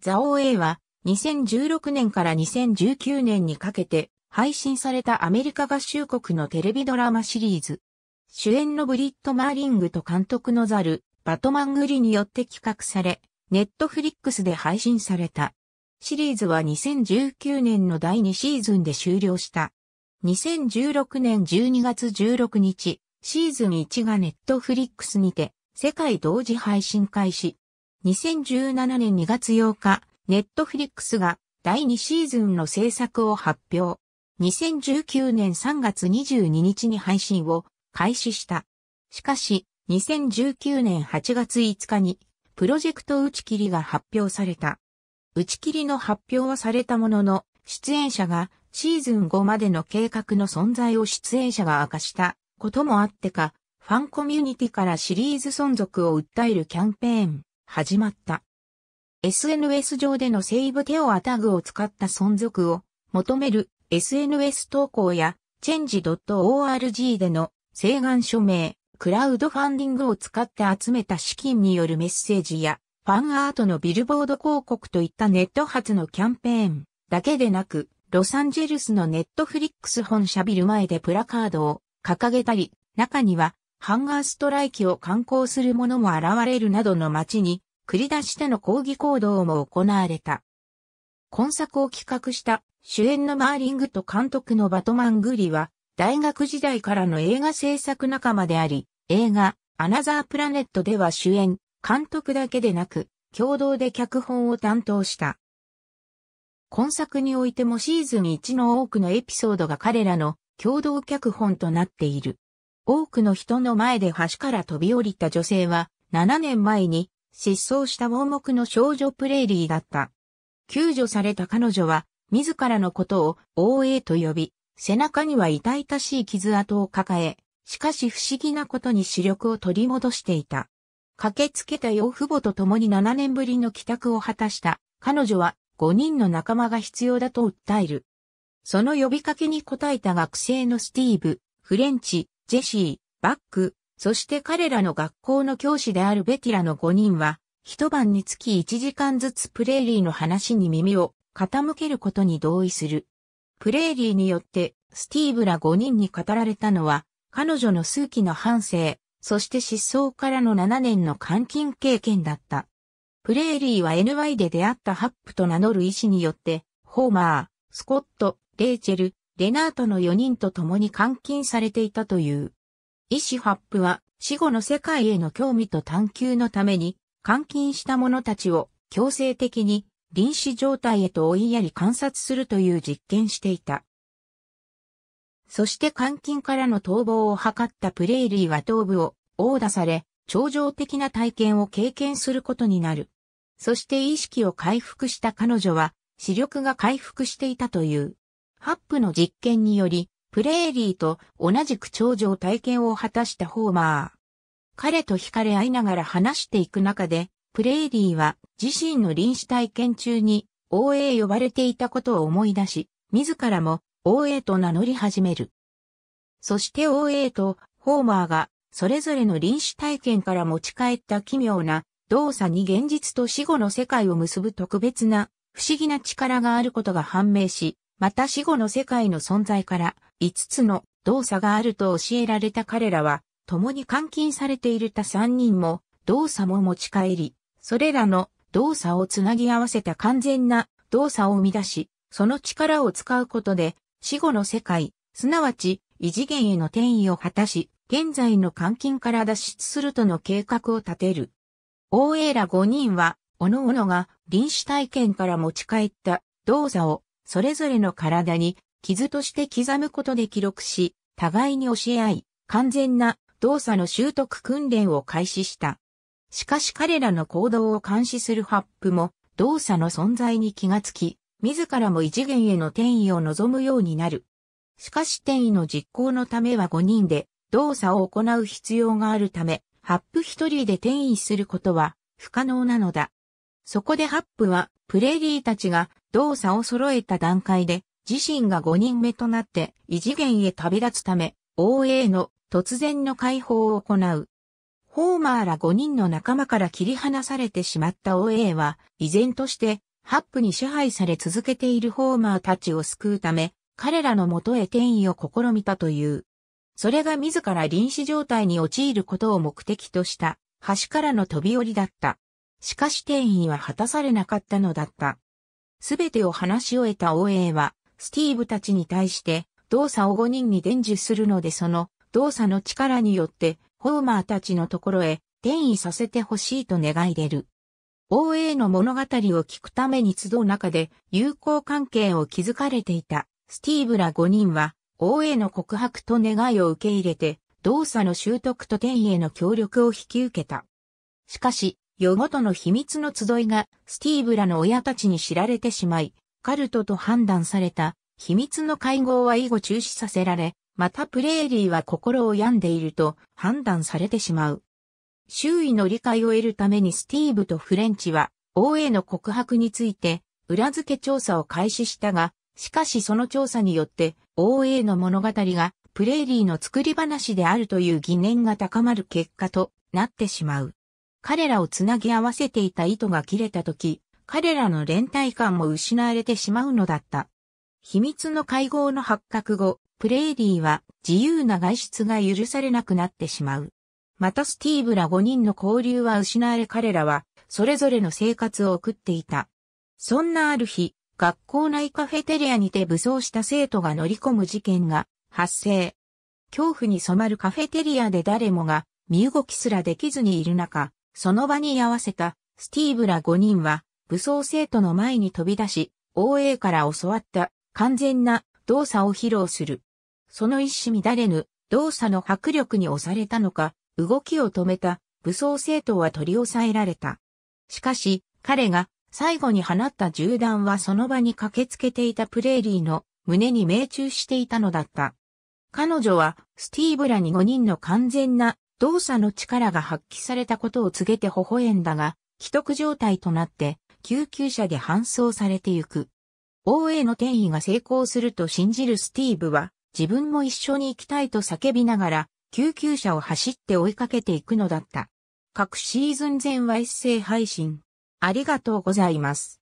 ザオーエーは2016年から2019年にかけて配信されたアメリカ合衆国のテレビドラマシリーズ。主演のブリット・マーリングと監督のザル、バトマングリによって企画され、ネットフリックスで配信された。シリーズは2019年の第2シーズンで終了した。2016年12月16日、シーズン1がネットフリックスにて、世界同時配信開始。2017年2月8日、ネットフリックスが第2シーズンの制作を発表。2019年3月22日に配信を開始した。しかし、2019年8月5日にプロジェクト打ち切りが発表された。打ち切りの発表はされたものの、出演者がシーズン5までの計画の存在を出演者が明かしたこともあってか、ファンコミュニティからシリーズ存続を訴えるキャンペーン始まった。SNS 上でのセーブテオアタグを使った存続を求める SNS 投稿や change.org での請願署名、クラウドファンディングを使って集めた資金によるメッセージやファンアートのビルボード広告といったネット発のキャンペーンだけでなく、ロサンゼルスのネットフリックス本社ビル前でプラカードを掲げたり、中にはハンガーストライキを観行する者も現れるなどの街に繰り出しての抗議行動も行われた。今作を企画した主演のマーリングと監督のバトマン・グリは大学時代からの映画制作仲間であり、映画アナザープラネットでは主演、監督だけでなく共同で脚本を担当した。今作においてもシーズン1の多くのエピソードが彼らの共同脚本となっている。多くの人の前で橋から飛び降りた女性は、7年前に失踪した盲目の少女プレーリーだった。救助された彼女は、自らのことを OA と呼び、背中には痛々しい傷跡を抱え、しかし不思議なことに視力を取り戻していた。駆けつけた養父母と共に7年ぶりの帰宅を果たした彼女は5人の仲間が必要だと訴える。その呼びかけに応えた学生のスティーブ、フレンチ、ジェシー、バック、そして彼らの学校の教師であるベティラの5人は、一晩につき1時間ずつプレーリーの話に耳を傾けることに同意する。プレーリーによって、スティーブら5人に語られたのは、彼女の数奇の反省、そして失踪からの7年の監禁経験だった。プレーリーは NY で出会ったハップと名乗る医師によって、ホーマー、スコット、レイチェル、レナートの4人と共に監禁されていたという。医師ハップは死後の世界への興味と探求のために、監禁した者たちを強制的に臨死状態へと追いやり観察するという実験していた。そして監禁からの逃亡を図ったプレイリーは頭部を殴打され、超常的な体験を経験することになる。そして意識を回復した彼女は視力が回復していたという。ハップの実験により、プレーリーと同じく頂上体験を果たしたホーマー。彼と惹かれ合いながら話していく中で、プレーリーは自身の臨死体験中に王 a 呼ばれていたことを思い出し、自らも王 a と名乗り始める。そして王 a とホーマーがそれぞれの臨死体験から持ち帰った奇妙な動作に現実と死後の世界を結ぶ特別な不思議な力があることが判明し、また死後の世界の存在から5つの動作があると教えられた彼らは、共に監禁されている他3人も動作も持ち帰り、それらの動作をつなぎ合わせた完全な動作を生み出し、その力を使うことで死後の世界、すなわち異次元への転移を果たし、現在の監禁から脱出するとの計画を立てる。OA ら5人は、各々が臨死体験から持ち帰った動作をそれぞれの体に傷として刻むことで記録し、互いに教え合い、完全な動作の習得訓練を開始した。しかし彼らの行動を監視するハップも動作の存在に気がつき、自らも異次元への転移を望むようになる。しかし転移の実行のためは5人で動作を行う必要があるため、ハップ一人で転移することは不可能なのだ。そこでハップはプレリーたちが動作を揃えた段階で、自身が5人目となって異次元へ旅立つため、OA の突然の解放を行う。ホーマーら5人の仲間から切り離されてしまった OA は、依然として、ハップに支配され続けているホーマーたちを救うため、彼らの元へ転移を試みたという。それが自ら臨死状態に陥ることを目的とした、橋からの飛び降りだった。しかし転移は果たされなかったのだった。すべてを話し終えた OA は、スティーブたちに対して動作を5人に伝授するのでその動作の力によってホーマーたちのところへ転移させてほしいと願い出る。OA の物語を聞くために集う中で友好関係を築かれていたスティーブら5人は OA の告白と願いを受け入れて動作の習得と転移への協力を引き受けた。しかし、世ごとの秘密の集いが、スティーブらの親たちに知られてしまい、カルトと判断された、秘密の会合は以後中止させられ、またプレーリーは心を病んでいると判断されてしまう。周囲の理解を得るためにスティーブとフレンチは、王への告白について、裏付け調査を開始したが、しかしその調査によって、OA の物語が、プレーリーの作り話であるという疑念が高まる結果となってしまう。彼らをつなぎ合わせていた糸が切れた時、彼らの連帯感も失われてしまうのだった。秘密の会合の発覚後、プレーリーは自由な外出が許されなくなってしまう。またスティーブら5人の交流は失われ彼らはそれぞれの生活を送っていた。そんなある日、学校内カフェテリアにて武装した生徒が乗り込む事件が発生。恐怖に染まるカフェテリアで誰もが身動きすらできずにいる中、その場に居合わせたスティーブら5人は武装生徒の前に飛び出し、OA から教わった完全な動作を披露する。その一糸乱れぬ動作の迫力に押されたのか、動きを止めた武装生徒は取り押さえられた。しかし、彼が最後に放った銃弾はその場に駆けつけていたプレーリーの胸に命中していたのだった。彼女はスティーブらに5人の完全な動作の力が発揮されたことを告げて微笑んだが、既得状態となって救急車で搬送されてゆく。王への転移が成功すると信じるスティーブは、自分も一緒に行きたいと叫びながら、救急車を走って追いかけていくのだった。各シーズン前は一斉配信。ありがとうございます。